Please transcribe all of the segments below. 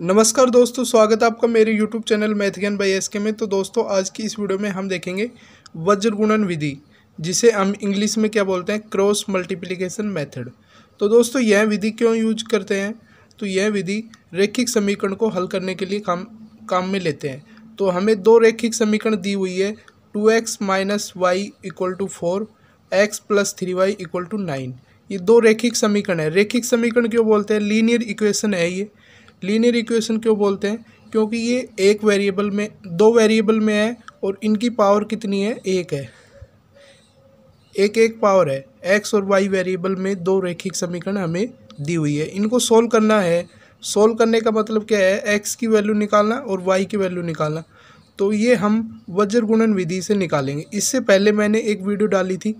नमस्कार दोस्तों स्वागत है आपका मेरे YouTube channel Mathian by S K में तो दोस्तों आज की इस वीडियो में हम देखेंगे वज्रगुणन विधि जिसे हम इंग्लिश में क्या बोलते हैं क्रॉस मल्टीप्लिकेशन मेथड तो दोस्तों यह विधि क्यों यूज करते हैं तो यह विधि रेखिक समीकरण को हल करने के लिए काम काम में लेते हैं तो हमें दो रेखिक समीकरण दी हुई है two x minus y equal to four x plus three y equal to nine ये दो रेखिक समीकरण है रेखिक समीकरण क्यों बोलते हैं लीनियर इक्वेशन है ये लीनियर इक्वेशन क्यों बोलते हैं क्योंकि ये एक वेरिएबल में दो वेरिएबल में है और इनकी पावर कितनी है एक है एक एक पावर है एक्स और वाई वेरिएबल में दो रेखिक समीकरण हमें दी हुई है इनको सोल्व करना है सोल्व करने का मतलब क्या है एक्स की वैल्यू निकालना और वाई की वैल्यू निकालना तो ये हम वज्र गुणन विधि से निकालेंगे इससे पहले मैंने एक वीडियो डाली थी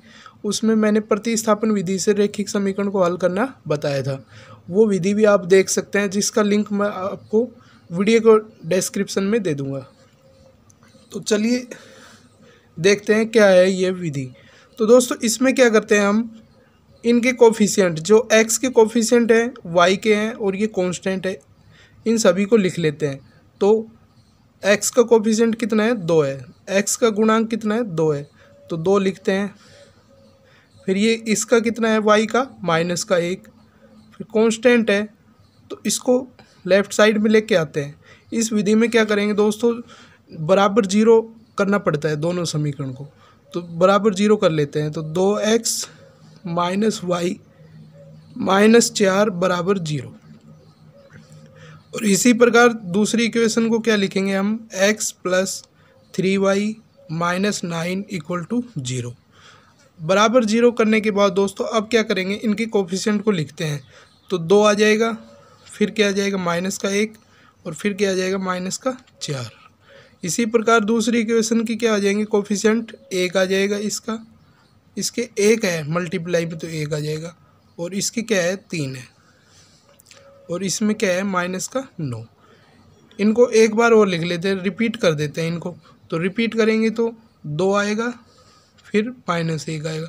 उसमें मैंने प्रतिस्थापन विधि से रेखिक समीकरण को हल करना बताया था वो विधि भी आप देख सकते हैं जिसका लिंक मैं आपको वीडियो को डिस्क्रिप्शन में दे दूँगा तो चलिए देखते हैं क्या है ये विधि तो दोस्तों इसमें क्या करते हैं हम इनके कोफिशियंट जो एक्स के कोफिशियंट हैं वाई के हैं और ये कॉन्स्टेंट है इन सभी को लिख लेते हैं तो एक्स का कोफिशेंट कितना है दो है एक्स का गुणांक कितना है दो है तो दो लिखते हैं फिर ये इसका कितना है वाई का माइनस का एक फिर कॉन्स्टेंट है तो इसको लेफ़्ट साइड में लेके आते हैं इस विधि में क्या करेंगे दोस्तों बराबर जीरो करना पड़ता है दोनों समीकरण को तो बराबर जीरो कर लेते हैं तो दो एक्स माइनस वाई माइनस चार बराबर जीरो और इसी प्रकार दूसरी इक्वेशन को क्या लिखेंगे हम x plus three y minus nine equal to zero बराबर जीरो करने के बाद दोस्तों अब क्या करेंगे इनके कोफिशेंट को लिखते हैं तो दो आ जाएगा फिर क्या आ जाएगा माइनस का एक और फिर क्या आ जाएगा माइनस का चार इसी प्रकार दूसरी इक्वेशन की क्या आ जाएंगे कोफिशेंट एक आ जाएगा इसका इसके एक है मल्टीप्लाई में तो एक आ जाएगा और इसकी क्या है तीन है और इसमें क्या है माइनस का नौ इनको एक बार और लिख लेते हैं रिपीट कर देते हैं इनको तो रिपीट करेंगे तो दो आएगा फिर माइनस एक आएगा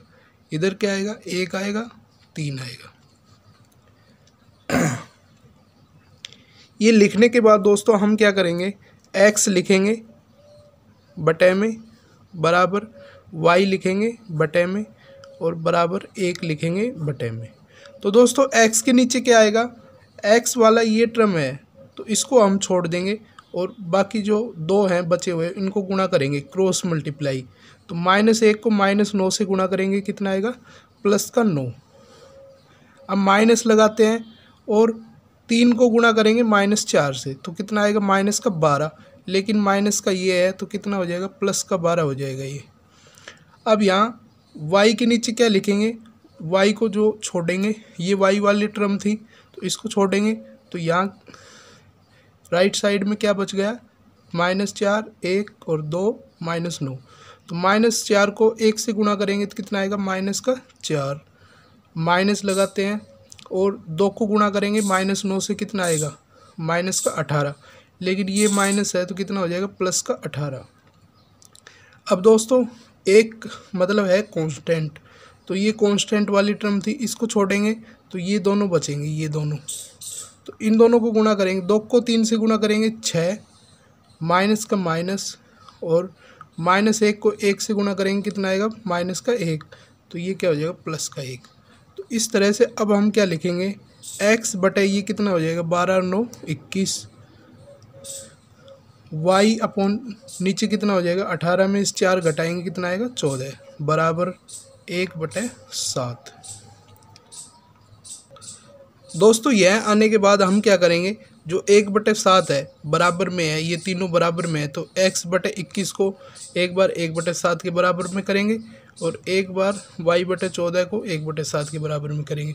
इधर क्या आएगा एक आएगा तीन आएगा ये लिखने के बाद दोस्तों हम क्या करेंगे एक्स लिखेंगे बटे में बराबर वाई लिखेंगे बटे में और बराबर एक लिखेंगे बटे में तो दोस्तों एक्स के नीचे क्या आएगा एक्स वाला ये ट्रम है तो इसको हम छोड़ देंगे और बाकी जो दो हैं बचे हुए इनको गुणा करेंगे क्रॉस मल्टीप्लाई तो माइनस एक को माइनस नौ से गुणा करेंगे कितना आएगा प्लस का नौ अब माइनस लगाते हैं और तीन को गुणा करेंगे माइनस चार से तो कितना आएगा माइनस का बारह लेकिन माइनस का ये है तो कितना हो जाएगा प्लस का बारह हो जाएगा ये अब यहाँ वाई के नीचे क्या लिखेंगे वाई को जो छोड़ेंगे ये वाई वाली टर्म थी तो इसको छोड़ेंगे तो यहाँ राइट साइड में क्या बच गया माइनस चार एक और दो माइनस नौ तो माइनस चार को एक से गुणा करेंगे तो कितना आएगा माइनस का चार माइनस लगाते हैं और दो को गुणा करेंगे माइनस नौ से कितना आएगा माइनस का अठारह लेकिन ये माइनस है तो कितना हो जाएगा प्लस का अठारह अब दोस्तों एक मतलब है कॉन्स्टेंट तो ये कांस्टेंट वाली टर्म थी इसको छोड़ेंगे तो ये दोनों बचेंगे ये दोनों तो इन दोनों को गुणा करेंगे दो को तीन से गुणा करेंगे छः माइनस का माइनस और माइनस एक को एक से गुणा करेंगे कितना आएगा माइनस का एक तो ये क्या हो जाएगा प्लस का एक तो इस तरह से अब हम क्या लिखेंगे एक्स बटे ये कितना हो जाएगा बारह नौ इक्कीस वाई अपॉन नीचे कितना हो जाएगा अठारह में इस चार घटाएंगे कितना आएगा चौदह बराबर एक बटे सात दोस्तों यह आने के बाद हम क्या करेंगे जो एक बटे सात है बराबर में है ये तीनों बराबर में है तो एक्स बटे इक्कीस को एक बार एक बटे सात के बराबर में करेंगे और एक बार वाई बटे चौदह को एक बटे सात के बराबर में करेंगे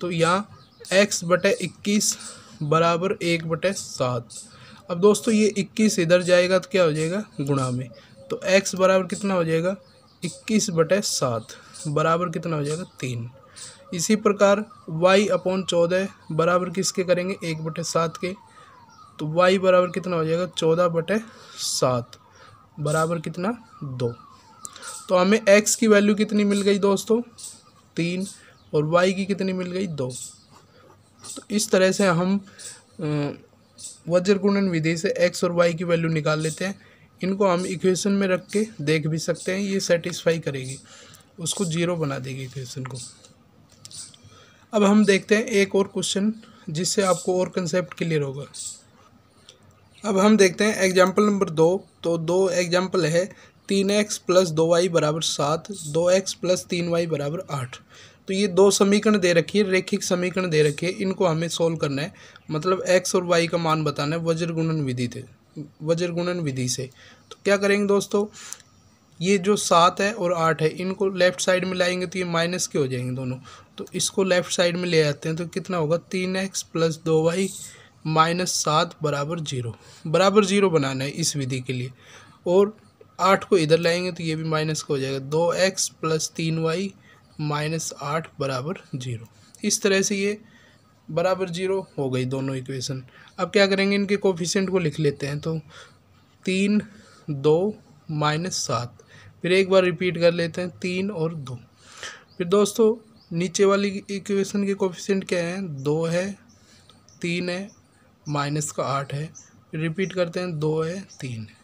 तो यहाँ एक्स बटे इक्कीस बराबर एक बटे सात अब दोस्तों ये इक्कीस इधर जाएगा तो क्या हो जाएगा गुणा में तो एक्स बराबर कितना हो जाएगा इक्कीस बटे सात बराबर कितना हो जाएगा तीन इसी प्रकार y अपॉन चौदह बराबर किसके करेंगे एक बटे सात के तो y बराबर कितना हो जाएगा चौदह बटे सात बराबर कितना दो तो हमें x की वैल्यू कितनी मिल गई दोस्तों तीन और y की कितनी मिल गई दो तो इस तरह से हम वज्र विधि से x और y की वैल्यू निकाल लेते हैं इनको हम इक्वेशन में रख के देख भी सकते हैं ये सेटिस्फाई करेगी उसको जीरो बना देगी इक्वेशन को अब हम देखते हैं एक और क्वेश्चन जिससे आपको और कंसेप्ट क्लियर होगा अब हम देखते हैं एग्जाम्पल नंबर दो तो दो एग्जाम्पल है तीन एक्स प्लस दो वाई बराबर सात दो एक्स प्लस तीन वाई बराबर आठ तो ये दो समीकरण दे रखिए रेखिक समीकरण दे रखिए इनको हमें सोल्व करना है मतलब एक्स और वाई का मान बताना है वज्र गुणन विधि थे वज्र गुणन विधि से तो क्या करेंगे दोस्तों ये जो सात है और आठ है इनको लेफ्ट साइड में लाएंगे तो ये माइनस के हो जाएंगे दोनों तो इसको लेफ्ट साइड में ले आते हैं तो कितना होगा तीन एक्स प्लस दो वाई माइनस सात बराबर जीरो बराबर जीरो बनाना है इस विधि के लिए और आठ को इधर लाएंगे तो ये भी माइनस का हो जाएगा दो एक्स प्लस तीन वाई माइनस आठ बराबर जीरो इस तरह से ये बराबर जीरो हो गई दोनों इक्वेशन अब क्या करेंगे इनके कोफिशेंट को लिख लेते हैं तो तीन दो माइनस सात फिर एक बार रिपीट कर लेते हैं तीन और दो फिर दोस्तों नीचे वाली इक्वेशन के कोफिशेंट क्या हैं दो है तीन है माइनस का आठ है फिर रिपीट करते हैं दो है तीन है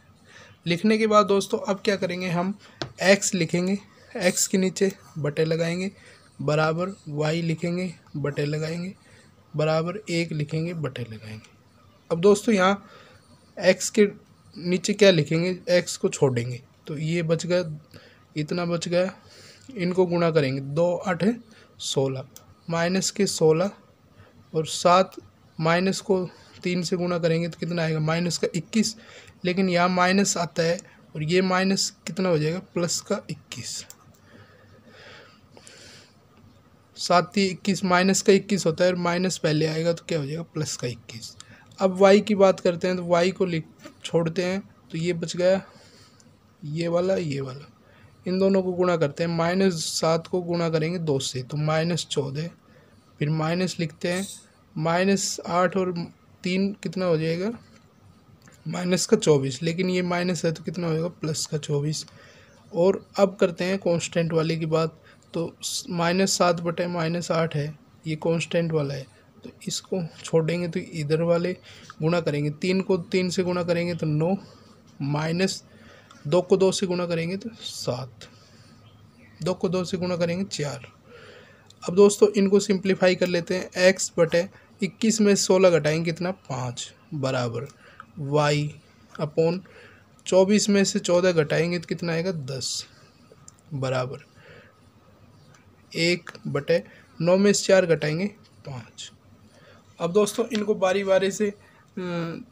लिखने के बाद दोस्तों अब क्या करेंगे हम एक्स लिखेंगे एक्स के नीचे बटे लगाएंगे बराबर वाई लिखेंगे बटे लगाएंगे बराबर एक लिखेंगे बटे लगाएंगे अब दोस्तों यहाँ एक्स के नीचे क्या लिखेंगे एक्स को छोड़ेंगे तो ये बच गया इतना बच गया इनको गुणा करेंगे दो आठ सोलह माइनस के सोलह और सात माइनस को तीन से गुणा करेंगे तो कितना आएगा माइनस का इक्कीस लेकिन यहाँ माइनस आता है और ये माइनस कितना हो जाएगा प्लस का इक्कीस साथ ही इक्कीस माइनस का इक्कीस होता है और माइनस पहले आएगा तो क्या हो जाएगा प्लस का इक्कीस अब वाई की बात करते हैं तो वाई को लिख छोड़ते हैं तो ये बच गया ये वाला ये वाला इन दोनों को गुणा करते हैं माइनस सात को गुणा करेंगे दो से तो माइनस चौदह फिर माइनस लिखते हैं माइनस आठ और तीन कितना हो जाएगा माइनस का चौबीस लेकिन ये माइनस है तो कितना होगा प्लस का चौबीस और अब करते हैं कांस्टेंट वाले की बात तो माइनस सात बटे माइनस आठ है ये कांस्टेंट वाला है तो इसको छोड़ेंगे तो इधर वाले गुणा करेंगे तीन को तीन से गुणा करेंगे तो नौ माइनस दो को दो से गुणा करेंगे तो सात दो को दो से गुणा करेंगे चार अब दोस्तों इनको सिंप्लीफाई कर लेते हैं एक्स बटे इक्कीस में सोलह घटाएंगे कितना पाँच बराबर वाई अपॉन चौबीस में से चौदह घटाएंगे तो कितना आएगा दस बराबर एक बटे नौ में से चार घटाएंगे पाँच अब दोस्तों इनको बारी बारी से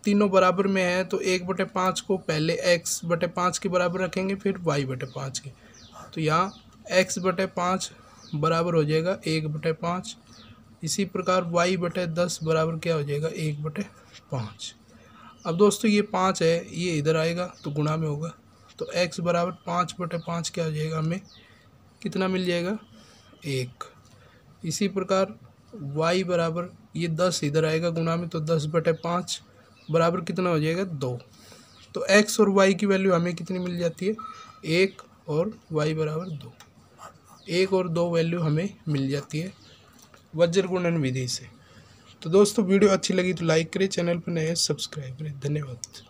तीनों बराबर में है तो एक बटे पाँच को पहले एक्स बटे पाँच के बराबर रखेंगे फिर वाई बटे पाँच के तो यहाँ एक्स बटे पाँच बराबर हो जाएगा एक बटे पाँच इसी प्रकार वाई बटे दस बराबर क्या हो जाएगा एक बटे पाँच अब दोस्तों ये पाँच है ये इधर आएगा तो गुणा में होगा तो एक्स बराबर पाँच बटे पाँच क्या हो जाएगा हमें कितना मिल जाएगा एक इसी प्रकार y बराबर ये दस इधर आएगा गुना में तो दस बटे पाँच बराबर कितना हो जाएगा दो तो x और y की वैल्यू हमें कितनी मिल जाती है एक और y बराबर दो एक और दो वैल्यू हमें मिल जाती है वज्र गुणन विधि से तो दोस्तों वीडियो अच्छी लगी तो लाइक करें चैनल पर नए सब्सक्राइब करें धन्यवाद